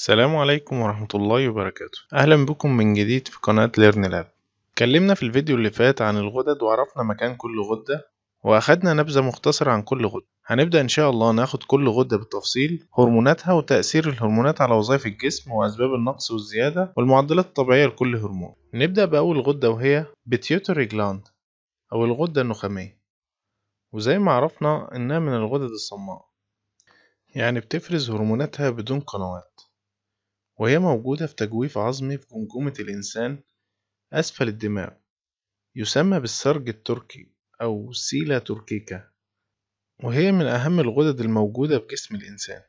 السلام عليكم ورحمة الله وبركاته أهلا بكم من جديد في قناة ليرن لاب اتكلمنا في الفيديو اللي فات عن الغدد وعرفنا مكان كل غدة وأخدنا نبذة مختصرة عن كل غدة هنبدأ إن شاء الله ناخد كل غدة بالتفصيل هرموناتها وتأثير الهرمونات على وظائف الجسم وأسباب النقص والزيادة والمعدلات الطبيعية لكل هرمون نبدأ بأول غدة وهي بيتيوتري جلاند أو الغدة النخامية وزي ما عرفنا إنها من الغدد الصماء يعني بتفرز هرموناتها بدون قنوات وهي موجودة في تجويف عظمي في جمجمة الإنسان أسفل الدماغ يسمى بالسرج التركي أو سيلا تركيكا وهي من أهم الغدد الموجودة في جسم الإنسان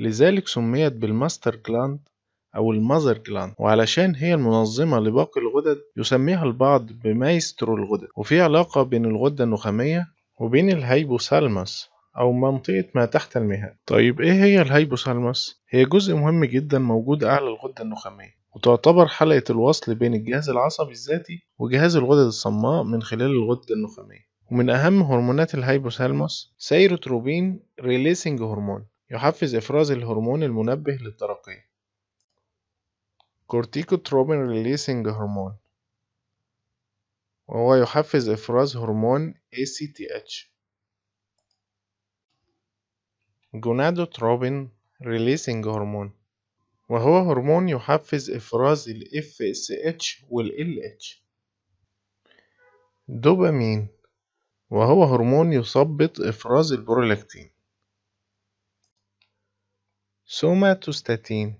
لذلك سميت بالماستر جلاند أو المذر جلاند وعلشان هي المنظمة لباقي الغدد يسميها البعض بمايسترو الغدد وفي علاقة بين الغدة النخامية وبين الهيبوثالموس أو منطقة ما تحت المهاد طيب إيه هي الهيبوثالموس؟ هي جزء مهم جدا موجود أعلى الغدة النخامية وتعتبر حلقة الوصل بين الجهاز العصبي الذاتي وجهاز الغدد الصماء من خلال الغدة النخامية ومن أهم هرمونات الهيبوثالموس سيروتروبين ريليسنج هرمون يحفز إفراز الهرمون المنبه للترقية كورتيكوتروبين ريليسنج هرمون وهو يحفز إفراز هرمون ACTH جونادوتروبين ريليسنج هرمون وهو هرمون يحفز إفراز ال FSH وال LH دوبامين وهو هرمون يثبط إفراز البرولاكتين سوماتوستاتين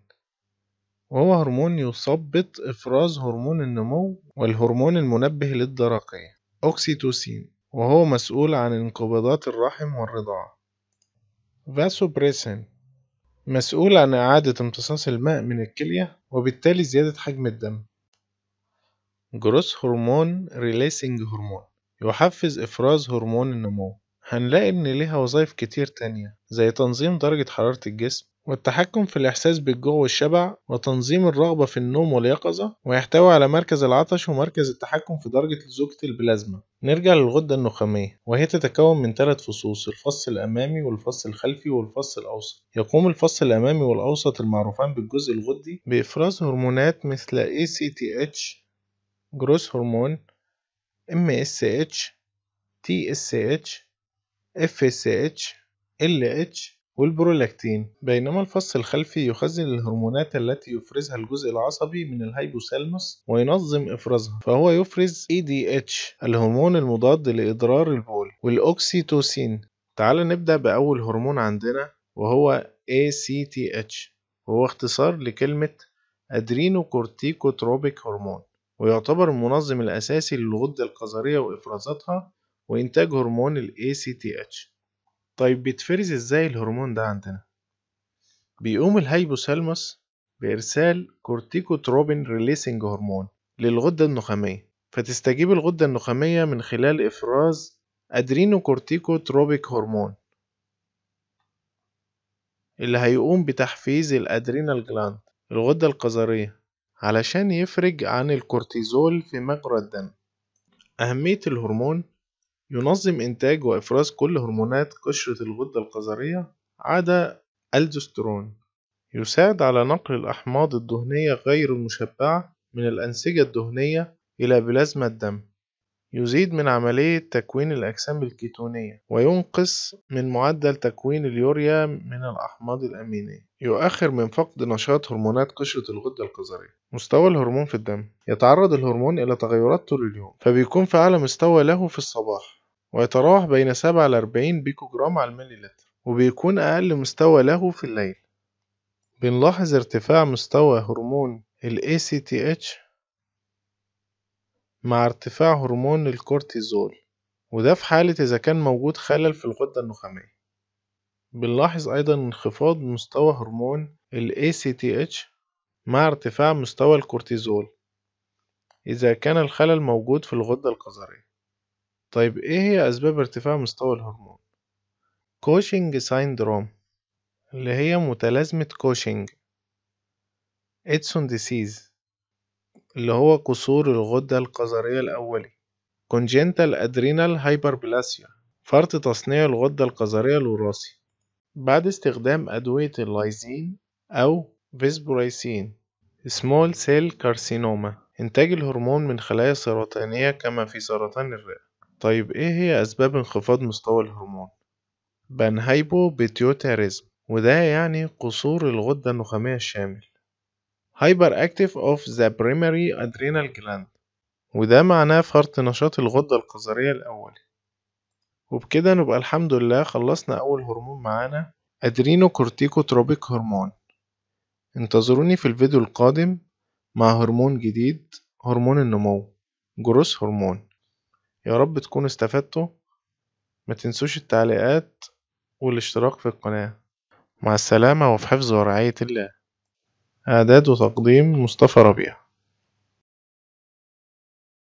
وهو هرمون يثبط إفراز هرمون النمو والهرمون المنبه للدرقية أوكسيتوسين وهو مسؤول عن انقباضات الرحم والرضاعة فاسوبريسين مسؤول عن إعادة امتصاص الماء من الكلية وبالتالي زيادة حجم الدم جروس هرمون ريليسنج هرمون يحفز إفراز هرمون النمو هنلاقي إن ليها وظائف كتير تانية زي تنظيم درجة حرارة الجسم والتحكم في الإحساس بالجوع والشبع وتنظيم الرغبة في النوم واليقظة ويحتوي على مركز العطش ومركز التحكم في درجة لزوجة البلازما نرجع للغدة النخامية وهي تتكون من ثلاث فصوص الفص الأمامي والفص الخلفي والفص الأوسط يقوم الفص الأمامي والأوسط المعروفان بالجزء الغدي بإفراز هرمونات مثل ACTH جروس هرمون MSH TSH FSH LH والبرولاكتين بينما الفص الخلفي يخزن الهرمونات التي يفرزها الجزء العصبي من الهيبوثالموس وينظم افرازها فهو يفرز ADH e الهرمون المضاد لإضرار البول والأوكسيتوسين تعال نبدأ بأول هرمون عندنا وهو ACTH وهو اختصار لكلمة أدرينوكورتيكوتروبيك هرمون ويعتبر المنظم الأساسي للغدة القذرية وإفرازاتها وإنتاج هرمون ال ACTH طيب بيتفرز ازاي الهرمون ده عندنا بيقوم الهيبوثالموس بإرسال كورتيكوتروبين ريليسنج هرمون للغدة النخامية فتستجيب الغدة النخامية من خلال إفراز أدرينوكورتيكوتروبيك هرمون اللي هيقوم بتحفيز الأدرينال جلاند الغدة القذرية علشان يفرج عن الكورتيزول في مجرى الدم أهمية الهرمون ينظم إنتاج وإفراز كل هرمونات قشرة الغدة القذرية عدا الدوسترون يساعد على نقل الأحماض الدهنية غير المشبعة من الأنسجة الدهنية إلى بلازما الدم يزيد من عملية تكوين الأجسام الكيتونية وينقص من معدل تكوين اليوريا من الأحماض الأمينية يؤخر من فقد نشاط هرمونات قشرة الغدة القذرية مستوى الهرمون في الدم يتعرض الهرمون إلى تغيرات طول اليوم فبيكون في أعلى مستوى له في الصباح ويتراوح بين 7 ل 40 بيكو جرام على لتر وبيكون أقل مستوى له في الليل بنلاحظ ارتفاع مستوى هرمون الـ ACTH مع ارتفاع هرمون الكورتيزول وده في حالة إذا كان موجود خلل في الغدة النخامية بنلاحظ أيضا انخفاض مستوى هرمون الـ ACTH مع ارتفاع مستوى الكورتيزول إذا كان الخلل موجود في الغدة القذرية طيب إيه هي أسباب ارتفاع مستوى الهرمون؟ كوشنج سيندروم اللي هي متلازمة كوشنج إدسون ديسيز اللي هو قصور الغدة القذرية الأولي كونجنتال أدرينال هايبربلاسيا فرط تصنيع الغدة القذرية الوراثي بعد استخدام أدوية اللايزين أو فيسبورايسين سمول سيل كارسينوما إنتاج الهرمون من خلايا سرطانية كما في سرطان الرئة طيب إيه هي أسباب انخفاض مستوى الهرمون بانهايبوبيتيوتاريزم وده يعني قصور الغدة النخامية الشامل هايبر اكتيف اوف ذا بريمري ادرينال جلاند وده معناه فرط نشاط الغدة القذرية الأولي وبكده نبقى الحمد لله خلصنا أول هرمون معانا أدرينو كورتيكوتروبيك هرمون انتظروني في الفيديو القادم مع هرمون جديد هرمون النمو جروس هرمون يا رب تكونوا استفدتوا ما تنسوش التعليقات والاشتراك في القناة مع السلامة وفي حفظ ورعاية الله إعداد وتقديم مصطفى ربيع